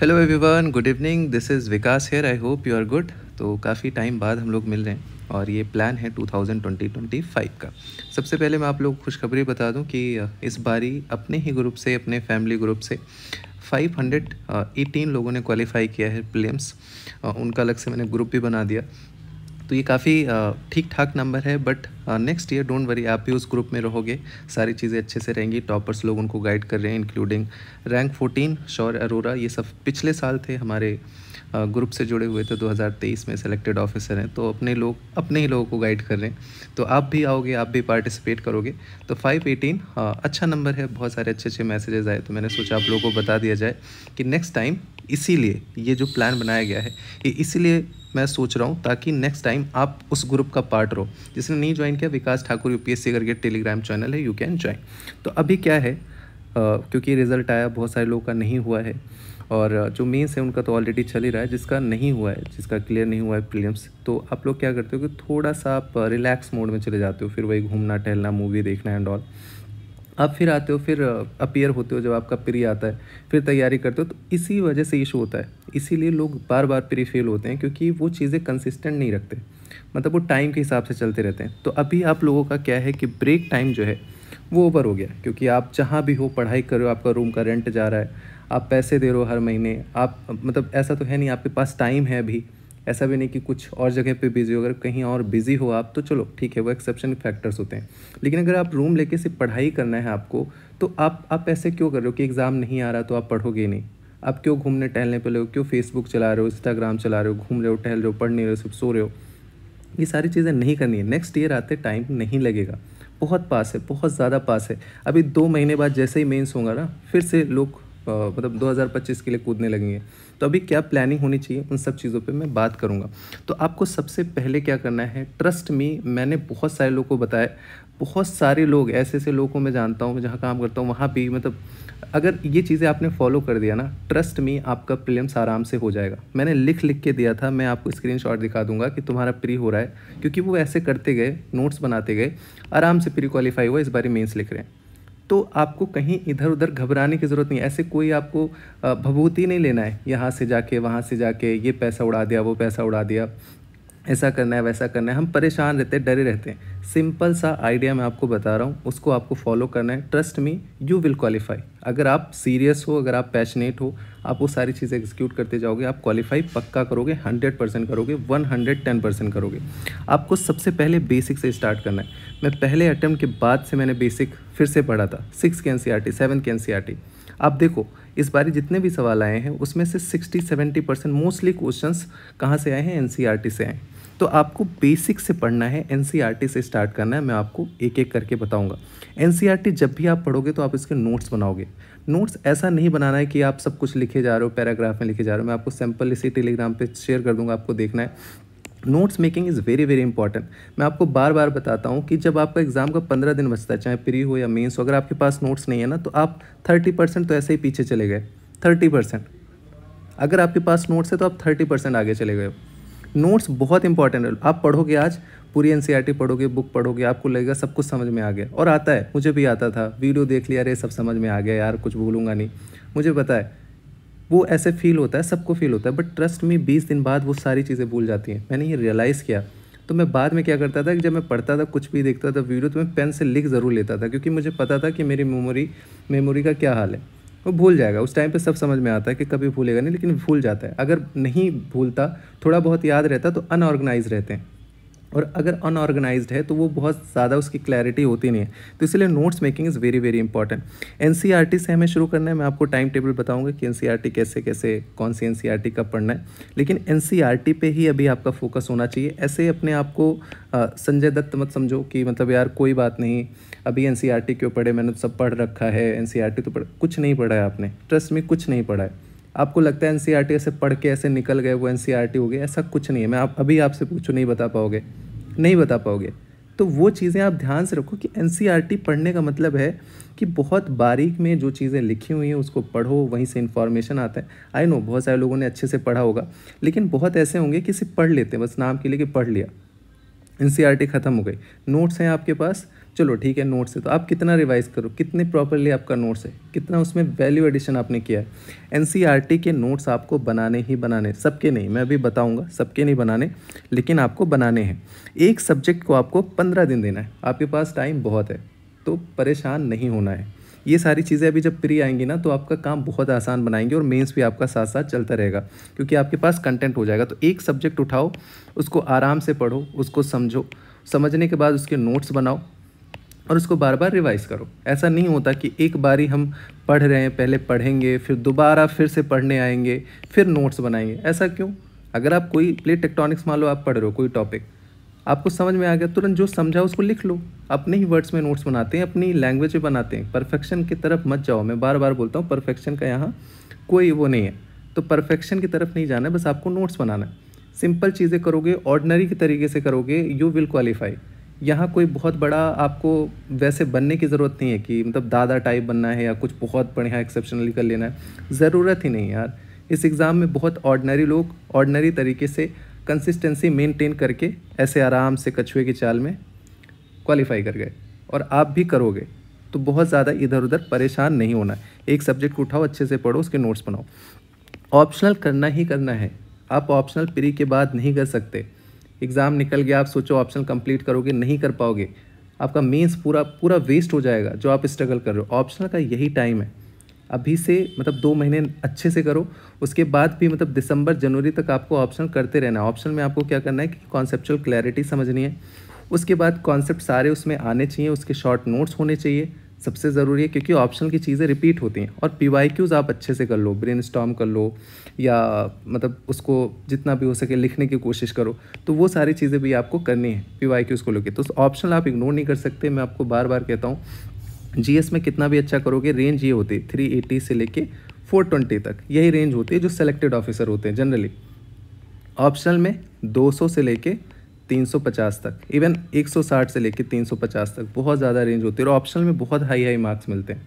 hello everyone good evening this is Vikas here I hope you are good तो काफ़ी time बाद हम लोग मिल रहे हैं और ये प्लान है 2020 फाइव का सबसे पहले मैं आप लोग खुशखबरी बता दूं कि इस बारी अपने ही ग्रुप से अपने फैमिली ग्रुप से 518 लोगों ने क्वालिफाई किया है प्लेम्स उनका अलग से मैंने ग्रुप भी बना दिया तो ये काफ़ी ठीक ठाक नंबर है but next year don't worry आप भी उस ग्रुप में रहोगे सारी चीज़ें अच्छे से रहेंगी टॉपर्स लोग उनको गाइड कर रहे हैं इंक्लूडिंग रैंक 14 शौर अरोरा ये सब पिछले साल थे हमारे ग्रुप से जुड़े हुए थे 2023 में सेलेक्टेड ऑफिसर हैं तो अपने लोग अपने ही लोगों को गाइड कर रहे हैं तो आप भी आओगे आप भी पार्टिसिपेट करोगे तो फाइव हाँ, एटीन अच्छा नंबर है बहुत सारे अच्छे अच्छे मैसेजेस आए तो मैंने सोचा आप लोगों को बता दिया जाए कि नेक्स्ट टाइम इसीलिए ये जो प्लान बनाया गया है ये इसीलिए मैं सोच रहा हूँ ताकि नेक्स्ट टाइम आप उस ग्रुप का पार्ट रहो जिसने नहीं ज्वाइन किया विकास ठाकुर यूपीएससी करके टेलीग्राम चैनल है यू कैन ज्वाइन तो अभी क्या है Uh, क्योंकि रिज़ल्ट आया बहुत सारे लोगों का नहीं हुआ है और जो मेंस है उनका तो ऑलरेडी चल ही रहा है जिसका नहीं हुआ है जिसका क्लियर नहीं हुआ है प्रीलिम्स तो आप लोग क्या करते हो कि थोड़ा सा आप रिलैक्स मोड में चले जाते हो फिर वही घूमना टहलना मूवी देखना एंड ऑल आप फिर आते हो फिर अपीयर होते हो जब आपका प्री आता है फिर तैयारी करते हो तो इसी वजह से इशू होता है इसीलिए लोग बार बार प्री फेल होते हैं क्योंकि वो चीज़ें कंसिस्टेंट नहीं रखते मतलब वो टाइम के हिसाब से चलते रहते हैं तो अभी आप लोगों का क्या है कि ब्रेक टाइम जो है वो ओवर हो गया क्योंकि आप जहाँ भी हो पढ़ाई करो आपका रूम का रेंट जा रहा है आप पैसे दे रहे हो हर महीने आप मतलब ऐसा तो है नहीं आपके पास टाइम है अभी ऐसा भी नहीं कि कुछ और जगह पे बिज़ी हो अगर कहीं और बिज़ी हो आप तो चलो ठीक है वो एक्सेप्शन फैक्टर्स होते हैं लेकिन अगर आप रूम लेके सिर्फ पढ़ाई करना है आपको तो आप आप ऐसे क्यों कर रहे हो कि एग्ज़ाम नहीं आ रहा तो आप पढ़ोगे नहीं आप क्यों घूमने टहलने पे हो क्यों फेसबुक चला रहे हो इंस्टाग्राम चला रहे हो घूम रहे हो टहल रहे हो पढ़ नहीं रहे हो सिर्फ सो रहे हो ये सारी चीज़ें नहीं करनी है नेक्स्ट ईयर आते टाइम नहीं लगेगा बहुत पास है बहुत ज़्यादा पास है अभी दो महीने बाद जैसे ही मेंस होगा ना फिर से लोग मतलब 2025 के लिए कूदने लगी हैं तो अभी क्या प्लानिंग होनी चाहिए उन सब चीज़ों पे मैं बात करूँगा तो आपको सबसे पहले क्या करना है ट्रस्ट मी मैंने बहुत सारे लोगों को बताया बहुत सारे लोग ऐसे ऐसे लोगों को मैं जानता हूँ जहाँ काम करता हूँ वहाँ भी मतलब अगर ये चीज़ें आपने फॉलो कर दिया ना ट्रस्ट मी आपका प्रीलिम्स आराम से हो जाएगा मैंने लिख लिख के दिया था मैं आपको स्क्रीन दिखा दूंगा कि तुम्हारा प्री हो रहा है क्योंकि वो ऐसे करते गए नोट्स बनाते गए आराम से प्री क्वालिफाई हुआ इस बारे मेंस लिख रहे हैं तो आपको कहीं इधर उधर घबराने की ज़रूरत नहीं ऐसे कोई आपको भभूति नहीं लेना है यहाँ से जाके वहाँ से जाके ये पैसा उड़ा दिया वो पैसा उड़ा दिया ऐसा करना है वैसा करना है हम परेशान रहते हैं डरे रहते हैं सिंपल सा आइडिया मैं आपको बता रहा हूँ उसको आपको फॉलो करना है trust me you will qualify अगर आप सीरियस हो अगर आप पैशनेट हो आप वो सारी चीज़ें एग्जीक्यूट करते जाओगे आप क्वालिफाई पक्का करोगे हंड्रेड परसेंट करोगे वन हंड्रेड टेन परसेंट करोगे आपको सबसे पहले बेसिक से स्टार्ट करना है मैं पहले अटैम्प्ट के बाद से मैंने बेसिक फिर से पढ़ा था सिक्स के N C R T seven के एन सी आर टी आप देखो इस बारे जितने भी सवाल आए हैं उसमें से sixty seventy percent mostly question कहाँ से आए हैं एन सी आर टी से आए हैं तो आपको बेसिक से पढ़ना है एन e से स्टार्ट करना है मैं आपको एक एक करके बताऊँगा एन e जब भी आप पढ़ोगे तो आप इसके नोट्स बनाओगे नोट्स ऐसा नहीं बनाना है कि आप सब कुछ लिखे जा रहे हो पैराग्राफ में लिखे जा रहे हो मैं आपको सैम्पल इसी टेलीग्राम पे शेयर कर दूंगा आपको देखना है notes making is very very important मैं आपको बार बार बताता हूँ कि जब आपका एग्ज़ाम का पंद्रह दिन बचता है चाहे प्री हो या मेंस हो अगर आपके पास नोट्स नहीं है ना तो आप थर्टी परसेंट तो ऐसे ही पीछे चले गए थर्टी परसेंट अगर आपके पास नोट्स है तो आप थर्टी परसेंट आगे चले गए हो नोट्स बहुत इंपॉर्टेंट है आप पढ़ोगे आज पूरी एन e पढ़ोगे बुक पढ़ोगे आपको लगेगा सब कुछ समझ में आ गया और आता है मुझे भी आता था वीडियो देख लिया अरे सब समझ में आ गया यार कुछ भूलूंगा नहीं मुझे पता है वो ऐसे फील होता है सबको फील होता है बट ट्रस्ट में बीस दिन बाद वो सारी चीज़ें भूल जाती हैं मैंने ये रियलाइज़ किया तो मैं बाद में क्या करता था कि जब मैं पढ़ता था कुछ भी देखता था वीडियो तो मैं पेन से लिख ज़रूर लेता था क्योंकि मुझे पता था कि मेरी मेमोरी मेमोरी का क्या हाल है वो भूल जाएगा उस टाइम पे सब समझ में आता है कि कभी भूलेगा नहीं लेकिन भूल जाता है अगर नहीं भूलता थोड़ा बहुत याद रहता तो अनऑर्गेनाइज रहते हैं और अगर अनऑर्गेनाइज है तो वो बहुत ज़्यादा उसकी क्लैरिटी होती नहीं है तो इसलिए notes making is very very important N से हमें शुरू करना है मैं आपको टाइम टेबल बताऊँगा कि एन e कैसे कैसे कौन सी एन e कब पढ़ना है लेकिन एन e पे ही अभी आपका फोकस होना चाहिए ऐसे अपने आप को संजय दत्त मत समझो कि मतलब यार कोई बात नहीं अभी एन क्यों पढ़े मैंने तो सब पढ़ रखा है एन तो पढ़ कुछ नहीं पढ़ा है आपने ट्रस्ट में कुछ नहीं पढ़ा है आपको लगता है एन e ऐसे पढ़ के ऐसे निकल गए वो एन e हो गए ऐसा कुछ नहीं है मैं आप अभी आपसे पूछो नहीं बता पाओगे नहीं बता पाओगे तो वो चीज़ें आप ध्यान से रखो कि एन e पढ़ने का मतलब है कि बहुत बारीक में जो चीज़ें लिखी हुई हैं उसको पढ़ो वहीं से इन्फॉर्मेशन आता है आई नो बहुत सारे लोगों ने अच्छे से पढ़ा होगा लेकिन बहुत ऐसे होंगे कि सिर्फ पढ़ लेते हैं बस नाम के लिए कि पढ़ लिया एन ख़त्म हो गई नोट्स हैं आपके पास चलो ठीक है नोट्स है तो आप कितना रिवाइज़ करो कितने प्रॉपरली आपका नोट्स है कितना उसमें वैल्यू एडिशन आपने किया है एन e के नोट्स आपको बनाने ही बनाने सबके नहीं मैं अभी बताऊँगा सबके नहीं बनाने लेकिन आपको बनाने हैं एक सब्जेक्ट को आपको पंद्रह दिन देना है आपके पास टाइम बहुत है तो परेशान नहीं होना है ये सारी चीज़ें अभी जब प्री आएंगी ना तो आपका काम बहुत आसान बनाएंगे और मेंस भी आपका साथ साथ चलता रहेगा क्योंकि आपके पास कंटेंट हो जाएगा तो एक सब्जेक्ट उठाओ उसको आराम से पढ़ो उसको समझो समझने के बाद उसके नोट्स बनाओ और उसको बार बार रिवाइज करो ऐसा नहीं होता कि एक बार ही हम पढ़ रहे हैं पहले पढ़ेंगे फिर दोबारा फिर से पढ़ने आएंगे फिर नोट्स बनाएंगे ऐसा क्यों अगर आप कोई प्लेट टेक्टोनिक्स मान लो आप पढ़ रहे हो कोई टॉपिक आपको समझ में आ गया तुरंत जो समझा उसको लिख लो अपने ही वर्ड्स में नोट्स बनाते हैं अपनी लैंग्वेज में बनाते हैं परफेक्शन की तरफ मत जाओ मैं बार बार बोलता हूँ परफेक्शन का यहाँ कोई वो नहीं है तो परफेक्शन की तरफ नहीं जाना है बस आपको नोट्स बनाना है सिंपल चीज़ें करोगे ऑर्डनरी के तरीके से करोगे यू विल क्वालिफाई यहाँ कोई बहुत बड़ा आपको वैसे बनने की ज़रूरत नहीं है कि मतलब दादा टाइप बनना है या कुछ बहुत बढ़िया एक्सेप्शनली कर लेना है ज़रूरत ही नहीं यार इस एग्ज़ाम में बहुत ऑर्डनरी लोग ऑर्डनरी तरीके से कंसिस्टेंसी मेंटेन करके ऐसे आराम से कछुए की चाल में क्वालिफाई कर गए और आप भी करोगे तो बहुत ज़्यादा इधर उधर परेशान नहीं होना एक सब्जेक्ट उठाओ अच्छे से पढ़ो उसके नोट्स बनाओ ऑप्शनल करना ही करना है आप ऑप्शनल प्री के बाद नहीं कर सकते एग्ज़ाम निकल गया आप सोचो ऑप्शन कंप्लीट करोगे नहीं कर पाओगे आपका मेंस पूरा पूरा वेस्ट हो जाएगा जो आप स्ट्रगल कर रहे हो ऑप्शनल का यही टाइम है अभी से मतलब दो महीने अच्छे से करो उसके बाद भी मतलब दिसंबर जनवरी तक आपको ऑप्शन करते रहना है ऑप्शन में आपको क्या करना है कि कॉन्सेप्चुअल क्लैरिटी समझनी है उसके बाद कॉन्सेप्ट सारे उसमें आने चाहिए उसके शॉर्ट नोट्स होने चाहिए सबसे ज़रूरी है क्योंकि ऑप्शनल की चीज़ें रिपीट होती हैं और पी वाई क्यूज़ आप अच्छे से कर लो ब्रेन स्टॉम कर लो या मतलब उसको जितना भी हो सके लिखने की कोशिश करो तो वो सारी चीज़ें भी आपको करनी है पी वाई क्यूज़ को लेकर तो ऑप्शनल आप इग्नोर नहीं कर सकते मैं आपको बार बार कहता हूँ जी में कितना भी अच्छा करोगे रेंज ये होती है थ्री एटी से लेके फोर ट्वेंटी तक यही रेंज होती है जो सेलेक्टेड ऑफिसर होते हैं जनरली ऑप्शनल में दो सौ से लेके 350 तक इवन 160 से लेकर 350 तक बहुत ज़्यादा रेंज होती है और ऑप्शनल में बहुत हाई हाई मार्क्स मिलते हैं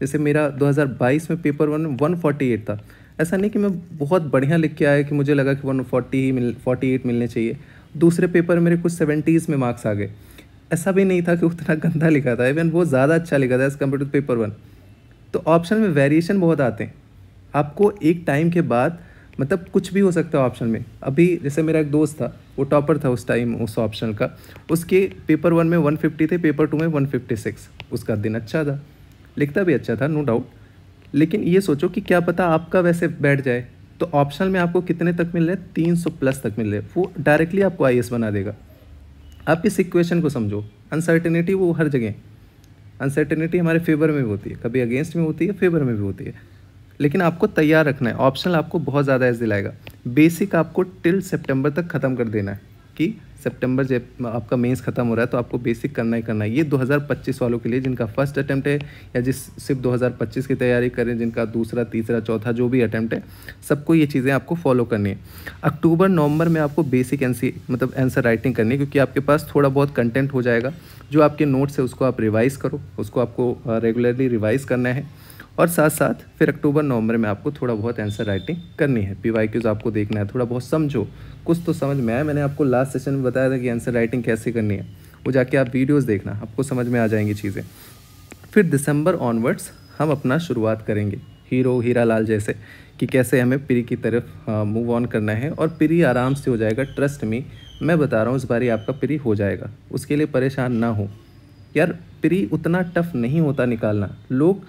जैसे मेरा 2022 में पेपर वन वन था ऐसा नहीं कि मैं बहुत बढ़िया लिख के आया कि मुझे लगा कि वन फोर्टी ही मिल फोर्टी मिलने चाहिए दूसरे पेपर मेरे कुछ सेवेंटीज़ में मार्क्स आ गए ऐसा भी नहीं था कि उतना गंदा लिखा था इवन वो ज़्यादा अच्छा लिखा था as compared to paper one तो ऑप्शन में वेरिएशन बहुत आते हैं आपको एक टाइम के बाद मतलब कुछ भी हो सकता है ऑप्शन में अभी जैसे मेरा एक दोस्त था वो टॉपर था उस टाइम उस ऑप्शन का उसके पेपर वन में वन फिफ्टी थे पेपर टू में वन फिफ्टी सिक्स उसका दिन अच्छा था लिखता भी अच्छा था नो डाउट लेकिन ये सोचो कि क्या पता आपका वैसे बैठ जाए तो ऑप्शन में आपको कितने तक मिल रहे तीन तीन प्लस तक मिल रहे वो डायरेक्टली आपको आई बना देगा आप इस इक्वेशन को समझो अनसर्टेनिटी वो हर जगह अनसर्टेनिटी हमारे फेवर में भी होती है कभी अगेंस्ट में होती है फेवर में भी होती है लेकिन आपको तैयार रखना है ऑप्शनल आपको बहुत ज़्यादा ऐसे दिलाएगा बेसिक आपको टिल सितंबर तक ख़त्म कर देना है कि सितंबर जब आपका मेंस ख़त्म हो रहा है तो आपको बेसिक करना ही करना है ये 2025 वालों के लिए जिनका फर्स्ट अटैम्प्ट है या जिस सिर्फ 2025 की तैयारी करें जिनका दूसरा तीसरा चौथा जो भी अटैम्प्ट है सबको ये चीज़ें आपको फॉलो करनी है अक्टूबर नवंबर में आपको बेसिक एनसी मतलब आंसर राइटिंग करनी है क्योंकि आपके पास थोड़ा बहुत कंटेंट हो जाएगा जो आपके नोट्स है उसको आप रिवाइज़ करो उसको आपको रेगुलरली रिवाइज़ करना है और साथ साथ फिर अक्टूबर नवंबर में आपको थोड़ा बहुत आंसर राइटिंग करनी है पी वाई क्यूज़ आपको देखना है थोड़ा बहुत समझो कुछ तो समझ में आया मैंने आपको लास्ट सेशन में बताया था कि आंसर राइटिंग कैसे करनी है वो जाके आप वीडियोज़ देखना आपको समझ में आ जाएंगी चीज़ें फिर दिसंबर ऑनवर्ड्स हम अपना शुरुआत करेंगे हीरो हीरा लाल जैसे कि कैसे हमें प्री की तरफ मूव ऑन करना है और प्री आराम से हो जाएगा ट्रस्ट में मैं बता रहा हूँ इस बारी आपका प्री हो जाएगा उसके लिए परेशान ना हो यार प्री उतना टफ नहीं होता निकालना लोग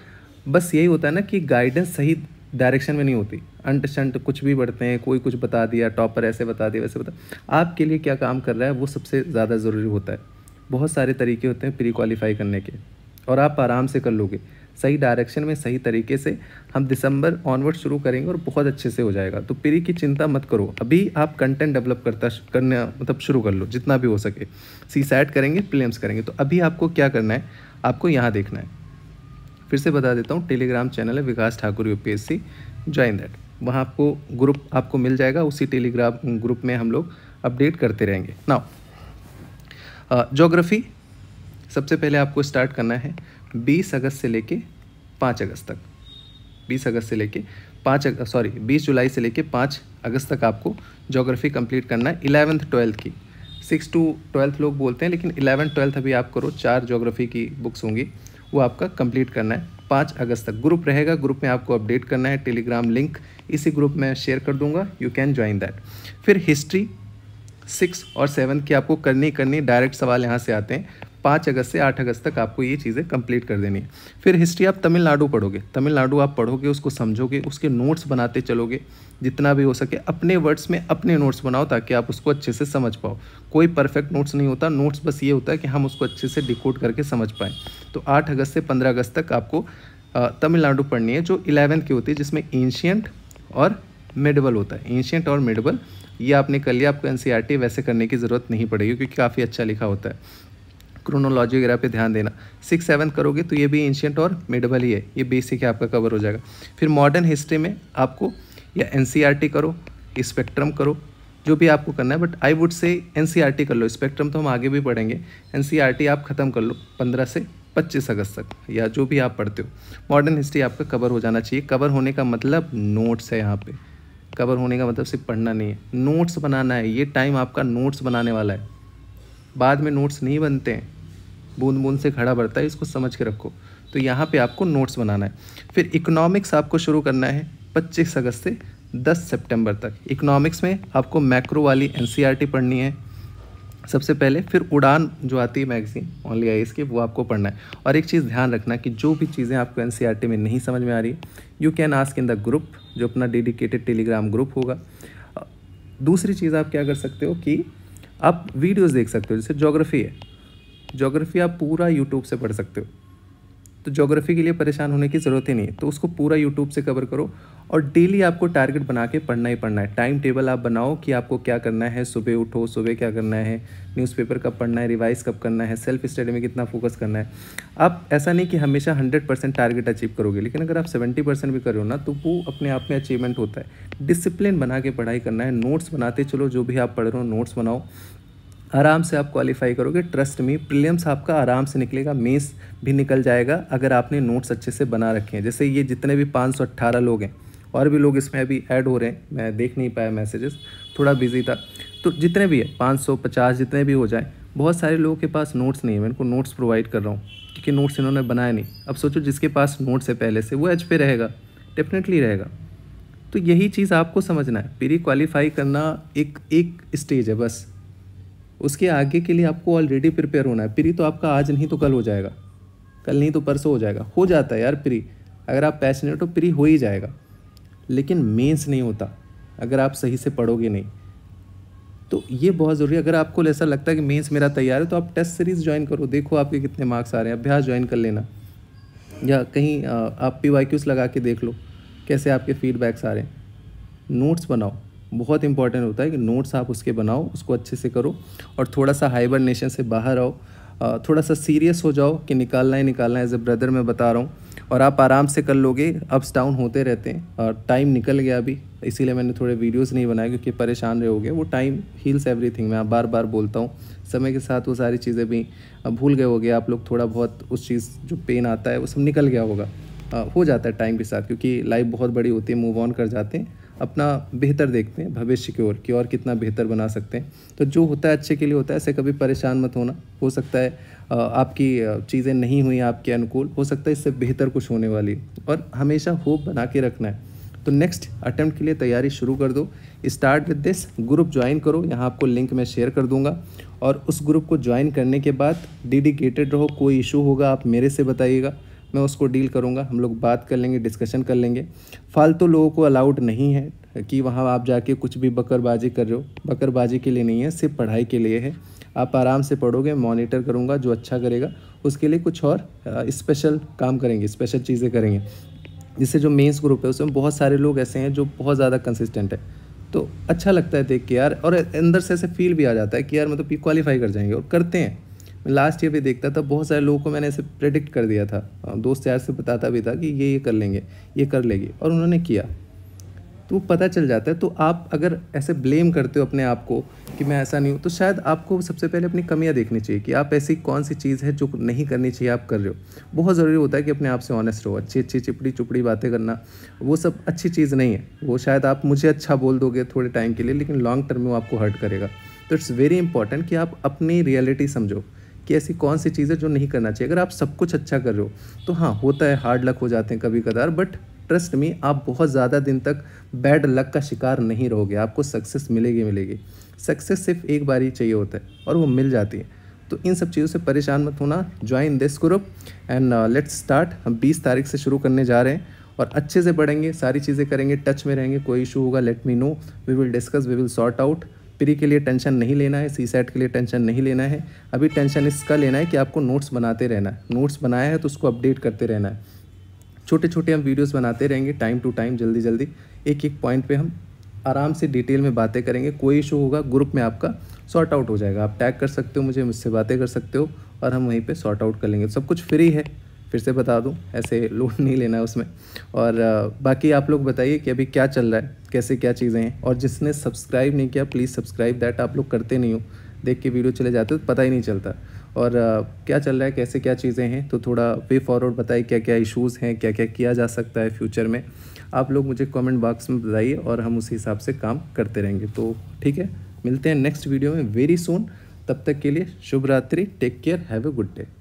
बस यही होता है ना कि गाइडेंस सही डायरेक्शन में नहीं होती अंट शंट कुछ भी बढ़ते हैं कोई कुछ बता दिया टॉपर ऐसे बता दिया वैसे बता आपके लिए क्या काम कर रहा है वो सबसे ज़्यादा ज़रूरी होता है बहुत सारे तरीके होते हैं प्री क्वालिफाई करने के और आप आराम से कर लोगे सही डायरेक्शन में सही तरीके से हम दिसंबर ऑनवर्ड शुरू करेंगे और बहुत अच्छे से हो जाएगा तो प्री की चिंता मत करो अभी आप कंटेंट डेवलप करता करने मतलब शुरू कर लो जितना भी हो सके सी सैट करेंगे प्लेम्स करेंगे तो अभी आपको क्या करना है आपको यहाँ देखना है फिर से बता देता हूँ टेलीग्राम चैनल है Vikas Thakur U P join that वहाँ आपको ग्रुप आपको मिल जाएगा उसी टेलीग्राम ग्रुप में हम लोग अपडेट करते रहेंगे नाउ जोग्राफ़ी सबसे पहले आपको स्टार्ट करना है 20 अगस्त से लेके 5 अगस्त तक 20 अगस्त से लेके 5 सॉरी 20 जुलाई से लेके 5 अगस्त तक आपको जोग्राफ़ी कंप्लीट करना है इलेवंथ ट्वेल्थ की सिक्स टू ट्वेल्थ लोग बोलते हैं लेकिन इलेवंथ ट्वेल्थ अभी आप करो चार जोग्राफ़ी की बुक्स होंगी वो आपका कंप्लीट करना है पाँच अगस्त तक ग्रुप रहेगा ग्रुप में आपको अपडेट करना है टेलीग्राम लिंक इसी ग्रुप में शेयर कर दूंगा यू कैन ज्वाइन दैट फिर हिस्ट्री सिक्स और सेवन की आपको करनी करनी डायरेक्ट सवाल यहाँ से आते हैं पाँच अगस्त से आठ अगस्त तक आपको ये चीज़ें कंप्लीट कर देनी है फिर हिस्ट्री आप तमिलनाडु पढ़ोगे तमिलनाडु आप पढ़ोगे उसको समझोगे उसके नोट्स बनाते चलोगे जितना भी हो सके अपने वर्ड्स में अपने नोट्स बनाओ ताकि आप उसको अच्छे से समझ पाओ कोई परफेक्ट नोट्स नहीं होता नोट्स बस ये होता है कि हम उसको अच्छे से डिकोड करके समझ पाएँ तो आठ अगस्त से पंद्रह अगस्त तक आपको तमिलनाडु पढ़नी है जो इलेवेंथ की होती है जिसमें एंशियंट और मेडबल होता है एंशियंट और मेडबल ये आपने कर लिया आपको एन e वैसे करने की ज़रूरत नहीं पड़ेगी क्योंकि काफ़ी अच्छा लिखा होता है क्रोनोलॉजी वगैरह पे ध्यान देना सिक्स सेवन करोगे तो ये भी एंशियंट और मिडवल ही है ये बेसिक है आपका कवर हो जाएगा फिर मॉडर्न हिस्ट्री में आपको या एन e करो स्पेक्ट्रम करो जो भी आपको करना है but I would say N कर लो स्पेक्ट्रम तो हम आगे भी पढ़ेंगे एन e आप ख़त्म कर लो पंद्रह से पच्चीस अगस्त तक या जो भी आप पढ़ते हो मॉडर्न हिस्ट्री आपका कवर हो जाना चाहिए कवर होने का मतलब नोट्स है यहाँ पे कवर होने का मतलब सिर्फ पढ़ना नहीं है नोट्स बनाना है ये टाइम आपका नोट्स बनाने वाला है बाद में नोट्स नहीं बनते हैं बूंद बूंद से खड़ा बढ़ता है इसको समझ के रखो तो यहाँ पे आपको नोट्स बनाना है फिर इकोनॉमिक्स आपको शुरू करना है 25 अगस्त से 10 सितंबर तक इकोनॉमिक्स में आपको मैक्रो वाली एन e पढ़नी है सबसे पहले फिर उड़ान जो आती है मैगजीन ओनली आई की वो आपको पढ़ना है और एक चीज़ ध्यान रखना कि जो भी चीज़ें आपको एन e में नहीं समझ में आ रही you can ask in the group जो अपना डेडिकेटेड टेलीग्राम ग्रुप होगा दूसरी चीज़ आप क्या कर सकते हो कि आप वीडियोस देख सकते हो जैसे जोग्राफी है जोग्राफी आप पूरा यूट्यूब से पढ़ सकते हो तो जोग्राफी के लिए परेशान होने की ज़रूरत ही नहीं है तो उसको पूरा यूट्यूब से कवर करो और डेली आपको टारगेट बना के पढ़ना ही पढ़ना है टाइम टेबल आप बनाओ कि आपको क्या करना है सुबह उठो सुबह क्या करना है न्यूज़पेपर कब पढ़ना है रिवाइज कब करना है सेल्फ स्टडी में कितना फोकस करना है आप ऐसा नहीं कि हमेशा हंड्रेड परसेंट टारगेट अचीव करोगे लेकिन अगर आप सेवेंटी परसेंट भी करो ना तो वो अपने आप में अचीवमेंट होता है डिसिप्लिन बना के पढ़ाई करना है नोट्स बनाते चलो जो भी आप पढ़ रहे हो नोट्स बनाओ आराम से आप क्वालिफाई करोगे ट्रस्ट में प्रीलियम्स आपका आराम से निकलेगा मेंस भी निकल जाएगा अगर आपने नोट्स अच्छे से बना रखे हैं जैसे ये जितने भी 518 लोग हैं और भी लोग इसमें अभी ऐड हो रहे हैं मैं देख नहीं पाया मैसेजेस थोड़ा बिजी था तो जितने भी है पचास जितने भी हो जाए बहुत सारे लोगों के पास नोट्स नहीं है मैं इनको नोट्स प्रोवाइड कर रहा हूँ क्योंकि नोट्स इन्होंने बनाए नहीं अब सोचो जिसके पास नोट्स है पहले से वो एच पे रहेगा डेफिनेटली रहेगा तो यही चीज़ आपको समझना है प्री क्वालिफाई करना एक एक स्टेज है बस उसके आगे के लिए आपको ऑलरेडी प्रिपेयर होना है प्री तो आपका आज नहीं तो कल हो जाएगा कल नहीं तो परसों हो जाएगा हो जाता है यार प्री अगर आप पैशनेट हो प्री हो ही जाएगा लेकिन मेंस नहीं होता अगर आप सही से पढ़ोगे नहीं तो ये बहुत ज़रूरी है अगर आपको ऐसा लगता है कि मेंस मेरा तैयार है तो आप टेस्ट सीरीज़ ज्वाइन करो देखो आपके कितने मार्क्स आ रहे हैं अभ्यास ज्वाइन कर लेना या कहीं आप पी लगा के देख लो कैसे आपके फीडबैक्स आ रहे हैं नोट्स बनाओ बहुत इंपॉर्टेंट होता है कि नोट्स आप उसके बनाओ उसको अच्छे से करो और थोड़ा सा हाइबरनेशन से बाहर आओ थोड़ा सा सीरियस हो जाओ कि निकालना ही निकालना है एज ए ब्रदर मैं बता रहा हूँ और आप आराम से कर लोगे अप्स डाउन होते रहते हैं और टाइम निकल गया अभी इसीलिए मैंने थोड़े वीडियोस नहीं बनाए क्योंकि परेशान रहोगे वो टाइम हील्स एवरीथिंग मैं आप बार बार बोलता हूँ समय के साथ वो सारी चीज़ें भी भूल गए होगे आप लोग थोड़ा बहुत उस चीज़ जो पेन आता है वो सब निकल गया होगा हो जाता है टाइम के साथ क्योंकि लाइफ बहुत बड़ी होती है मूव ऑन कर जाते हैं अपना बेहतर देखते हैं भविष्य की ओर कि और कितना बेहतर बना सकते हैं तो जो होता है अच्छे के लिए होता है ऐसे कभी परेशान मत होना हो सकता है आपकी चीज़ें नहीं हुई आपके अनुकूल हो सकता है इससे बेहतर कुछ होने वाली और हमेशा होप बना के रखना है तो नेक्स्ट अटैम्प्ट के लिए तैयारी शुरू कर दो start with this group join करो यहाँ आपको लिंक मैं शेयर कर दूंगा और उस ग्रुप को ज्वाइन करने के बाद डेडिकेटेड रहो कोई इशू होगा आप मेरे से बताइएगा मैं उसको डील करूँगा हम लोग बात कर लेंगे डिस्कशन कर लेंगे फालतू तो लोगों को अलाउड नहीं है कि वहाँ आप जाके कुछ भी बकरबाजी कर रहे हो बकरबाजी के लिए नहीं है सिर्फ पढ़ाई के लिए है आप आराम से पढ़ोगे मॉनिटर करूँगा जो अच्छा करेगा उसके लिए कुछ और स्पेशल काम करेंगे स्पेशल चीज़ें करेंगे जिससे जो मेंस ग्रुप है उसमें बहुत सारे लोग ऐसे हैं जो बहुत ज़्यादा कंसिस्टेंट है तो अच्छा लगता है देख के यार और अंदर से ऐसे फील भी आ जाता है कि यार मतलब क्वालिफाई कर जाएंगे और करते हैं मैं लास्ट ईयर भी देखता था बहुत सारे लोगों को मैंने ऐसे प्रेडिक्ट कर दिया था दोस्त यार से बताता भी था कि ये ये कर लेंगे ये कर लेगी और उन्होंने किया तो वो पता चल जाता है तो आप अगर ऐसे ब्लेम करते हो अपने आप को कि मैं ऐसा नहीं हूँ तो शायद आपको सबसे पहले अपनी कमियाँ देखनी चाहिए कि आप ऐसी कौन सी चीज़ है जो नहीं करनी चाहिए आप कर रहे हो बहुत ज़रूरी होता है कि अपने आप से ऑनेस्ट रहो अच्छी अच्छी चिपड़ी चुपड़ी बातें करना वो सब अच्छी चीज़ नहीं है वो शायद आप मुझे अच्छा बोल दोगे थोड़े टाइम के लिए लेकिन लॉन्ग टर्म में वो आपको हर्ट करेगा तो इट्स वेरी इंपॉर्टेंट कि आप अपनी रियलिटी समझो कि ऐसी कौन सी चीज़ है जो नहीं करना चाहिए अगर आप सब कुछ अच्छा कर रहे हो तो हाँ होता है हार्ड लक हो जाते हैं कभी कदार बट ट्रस्ट में आप बहुत ज़्यादा दिन तक बैड लक का शिकार नहीं रहोगे आपको सक्सेस मिलेगी मिलेगी सक्सेस सिर्फ एक बार ही चाहिए होता है और वो मिल जाती है तो इन सब चीज़ों से परेशान मत होना join this group and let's start हम बीस तारीख से शुरू करने जा रहे हैं और अच्छे से पढ़ेंगे सारी चीज़ें करेंगे टच में रहेंगे कोई इशू होगा let me know we will discuss we will sort out pre के लिए टेंशन नहीं लेना है सी सेट के लिए टेंशन नहीं लेना है अभी टेंशन इसका लेना है कि आपको नोट्स बनाते रहना है नोट्स बनाया है तो उसको अपडेट करते रहना है छोटे छोटे हम वीडियोस बनाते रहेंगे टाइम टू टाइम जल्दी जल्दी एक एक पॉइंट पे हम आराम से डिटेल में बातें करेंगे कोई इशू होगा ग्रुप में आपका सॉर्ट आउट हो जाएगा आप टैग कर सकते हो मुझे मुझसे बातें कर सकते हो और हम वहीं पर सॉर्ट आउट कर लेंगे सब कुछ फ्री है फिर से बता दूँ ऐसे लोड नहीं लेना है उसमें और बाकी आप लोग बताइए कि अभी क्या चल रहा है कैसे क्या चीज़ें हैं और जिसने सब्सक्राइब नहीं किया प्लीज़ सब्सक्राइब दैट आप लोग करते नहीं हो देख के वीडियो चले जाते हो तो पता ही नहीं चलता और क्या चल रहा है कैसे क्या चीज़ें हैं तो थोड़ा वे फॉरवर्ड बताइए क्या क्या इशूज़ हैं क्या क्या किया जा सकता है फ्यूचर में आप लोग मुझे कॉमेंट बॉक्स में बताइए और हम उस हिसाब से काम करते रहेंगे तो ठीक है मिलते हैं नेक्स्ट वीडियो में वेरी सोन तब तक के लिए शुभ रात्रि take care have a good day